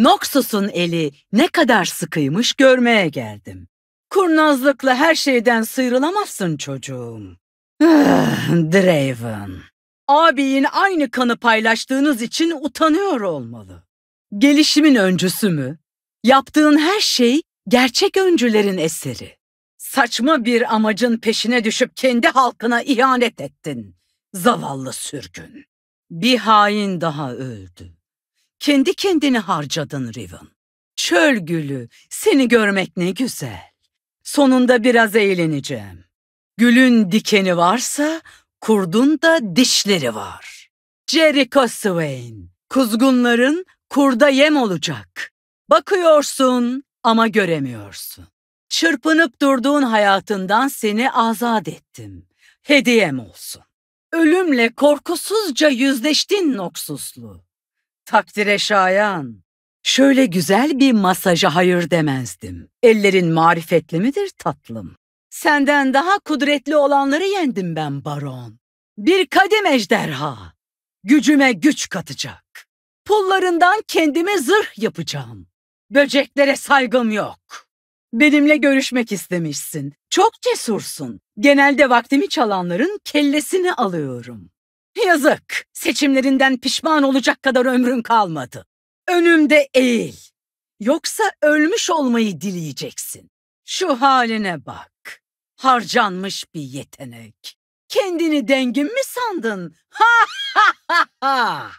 Noxus'un eli ne kadar sıkıymış görmeye geldim. Kurnazlıkla her şeyden sıyrılamazsın çocuğum. Ah, Draven. Abiyin aynı kanı paylaştığınız için utanıyor olmalı. Gelişimin öncüsü mü? Yaptığın her şey gerçek öncülerin eseri. Saçma bir amacın peşine düşüp kendi halkına ihanet ettin. Zavallı sürgün. Bir hain daha öldü. Kendi kendini harcadın Riven. Çöl gülü, seni görmek ne güzel. Sonunda biraz eğleneceğim. Gülün dikeni varsa, kurdun da dişleri var. Jericho Swain, kuzgunların kurda yem olacak. Bakıyorsun ama göremiyorsun. Çırpınıp durduğun hayatından seni azat ettim. Hediyem olsun. Ölümle korkusuzca yüzleştin noksuzlu takdire şayan. Şöyle güzel bir masaja hayır demezdim. Ellerin marifetli midir tatlım? Senden daha kudretli olanları yendim ben baron. Bir kadim ejderha. Gücüme güç katacak. Pullarından kendime zırh yapacağım. Böceklere saygım yok. Benimle görüşmek istemişsin. Çok cesursun. Genelde vaktimi çalanların kellesini alıyorum. Yazık. Seçimlerinden pişman olacak kadar ömrün kalmadı. Önümde eğil. Yoksa ölmüş olmayı dileyeceksin. Şu haline bak. Harcanmış bir yetenek. Kendini dengin mi sandın? Ha ha ha ha!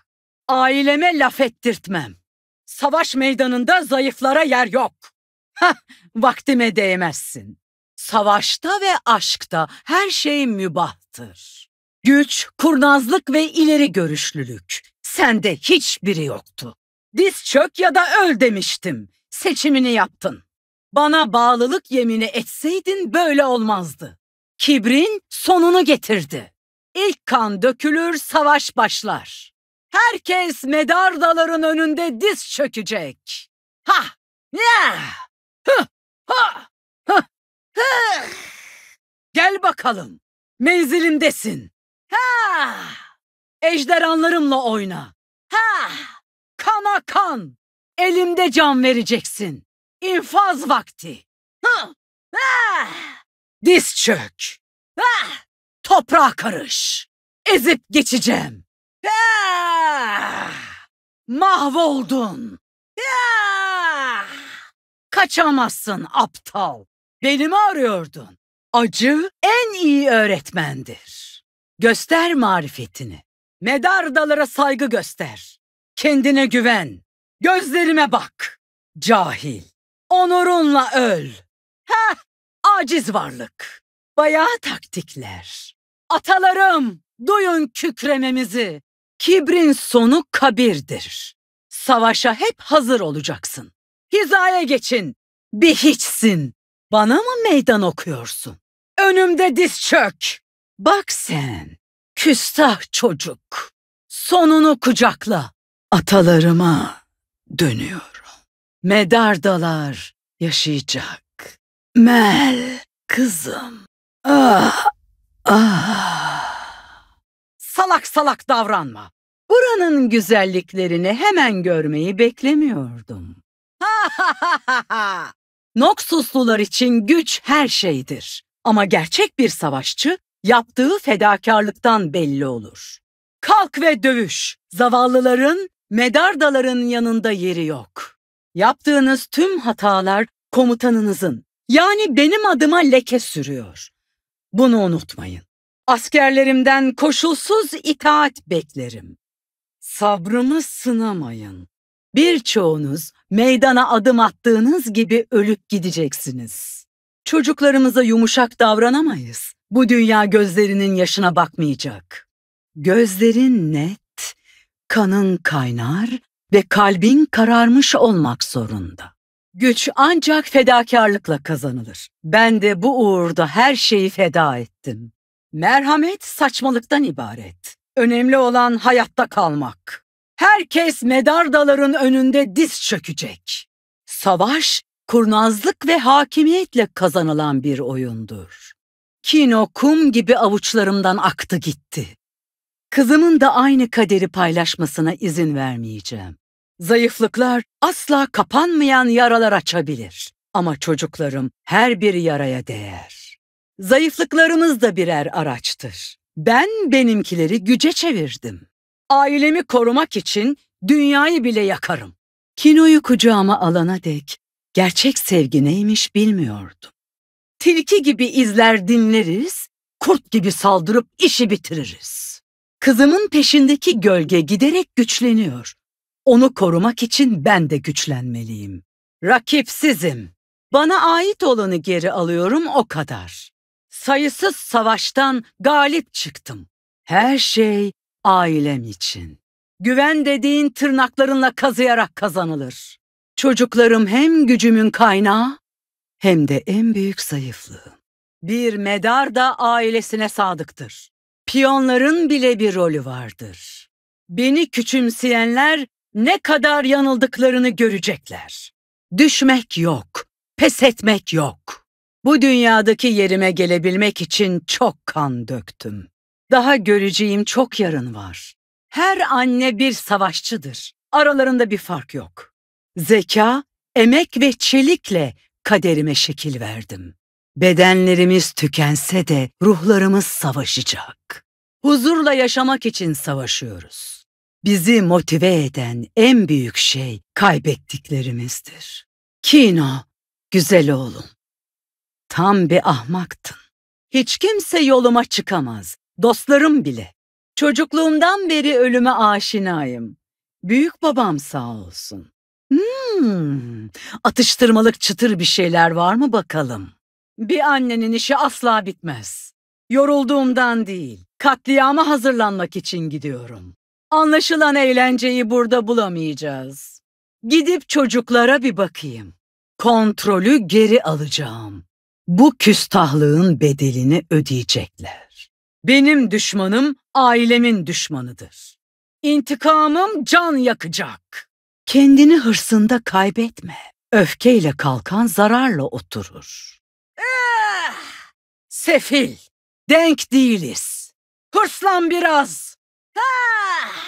Aileme laf ettirtmem. Savaş meydanında zayıflara yer yok. Ha, vaktime değmezsin. Savaşta ve aşkta her şey mübahtır. Güç, kurnazlık ve ileri görüşlülük. Sende hiçbiri yoktu. Diz çök ya da öl demiştim. Seçimini yaptın. Bana bağlılık yemini etseydin böyle olmazdı. Kibrin sonunu getirdi. İlk kan dökülür, savaş başlar. Herkes medar daların önünde diz çökecek. Ha! Ya! ha, Ha! Ha! Gel bakalım. Menzilimdesin. Ejderhanlarımla oyna. Ha! Kana kan. Elimde can vereceksin. İnfaz vakti. Hı! Ha! Diz çök. Ha! Toprağa karış. Ezip geçeceğim. Ha! Mahvoldun. Ha! Kaçamazsın aptal. Beni mi arıyordun? Acı en iyi öğretmendir. Göster marifetini. Medardalara saygı göster. Kendine güven. Gözlerime bak. Cahil. Onurunla öl. Heh, aciz varlık. Bayağı taktikler. Atalarım, duyun kükrememizi. Kibrin sonu kabirdir. Savaşa hep hazır olacaksın. Hizaya geçin. Bir hiçsin. Bana mı meydan okuyorsun? Önümde diz çök. Bak sen, Küstah çocuk. Sonunu kucakla. Atalarıma dönüyorum. Medardalar yaşayacak. Mel kızım. Ah, ah. Salak salak davranma. Buranın güzelliklerini hemen görmeyi beklemiyordum. Ha ha ha ha! Noksuslular için güç her şeydir. Ama gerçek bir savaşçı yaptığı fedakarlıktan belli olur. Kalk ve dövüş. Zavallıların, medardaların yanında yeri yok. Yaptığınız tüm hatalar komutanınızın, yani benim adıma leke sürüyor. Bunu unutmayın. Askerlerimden koşulsuz itaat beklerim. Sabrımı sınamayın. Birçoğunuz meydana adım attığınız gibi ölüp gideceksiniz. Çocuklarımıza yumuşak davranamayız. Bu dünya gözlerinin yaşına bakmayacak. Gözlerin net, kanın kaynar ve kalbin kararmış olmak zorunda. Güç ancak fedakarlıkla kazanılır. Ben de bu uğurda her şeyi feda ettim. Merhamet saçmalıktan ibaret. Önemli olan hayatta kalmak. Herkes medardaların önünde diz çökecek. Savaş, kurnazlık ve hakimiyetle kazanılan bir oyundur. Kino kum gibi avuçlarımdan aktı gitti. Kızımın da aynı kaderi paylaşmasına izin vermeyeceğim. Zayıflıklar asla kapanmayan yaralar açabilir. Ama çocuklarım her bir yaraya değer. Zayıflıklarımız da birer araçtır. Ben benimkileri güce çevirdim. Ailemi korumak için dünyayı bile yakarım. Kinoyu kucağıma alana dek gerçek sevgi neymiş bilmiyordum tilki gibi izler dinleriz, kurt gibi saldırıp işi bitiririz. Kızımın peşindeki gölge giderek güçleniyor. Onu korumak için ben de güçlenmeliyim. Rakipsizim. Bana ait olanı geri alıyorum o kadar. Sayısız savaştan galip çıktım. Her şey ailem için. Güven dediğin tırnaklarınla kazıyarak kazanılır. Çocuklarım hem gücümün kaynağı hem de en büyük zayıflığı. Bir medar da ailesine sadıktır. Piyonların bile bir rolü vardır. Beni küçümseyenler ne kadar yanıldıklarını görecekler. Düşmek yok, pes etmek yok. Bu dünyadaki yerime gelebilmek için çok kan döktüm. Daha göreceğim çok yarın var. Her anne bir savaşçıdır. Aralarında bir fark yok. Zeka, emek ve çelikle kaderime şekil verdim. Bedenlerimiz tükense de ruhlarımız savaşacak. Huzurla yaşamak için savaşıyoruz. Bizi motive eden en büyük şey kaybettiklerimizdir. Kino, güzel oğlum. Tam bir ahmaktın. Hiç kimse yoluma çıkamaz, dostlarım bile. Çocukluğumdan beri ölüme aşinayım. Büyük babam sağ olsun. Hmm. atıştırmalık çıtır bir şeyler var mı bakalım? Bir annenin işi asla bitmez. Yorulduğumdan değil, katliama hazırlanmak için gidiyorum. Anlaşılan eğlenceyi burada bulamayacağız. Gidip çocuklara bir bakayım. Kontrolü geri alacağım. Bu küstahlığın bedelini ödeyecekler. Benim düşmanım ailemin düşmanıdır. İntikamım can yakacak. Kendini hırsında kaybetme. Öfkeyle kalkan zararla oturur. Ah, sefil, denk değiliz. Hırslan biraz. Ah.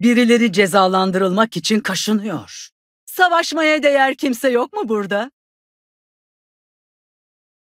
Birileri cezalandırılmak için kaşınıyor. Savaşmaya değer kimse yok mu burada?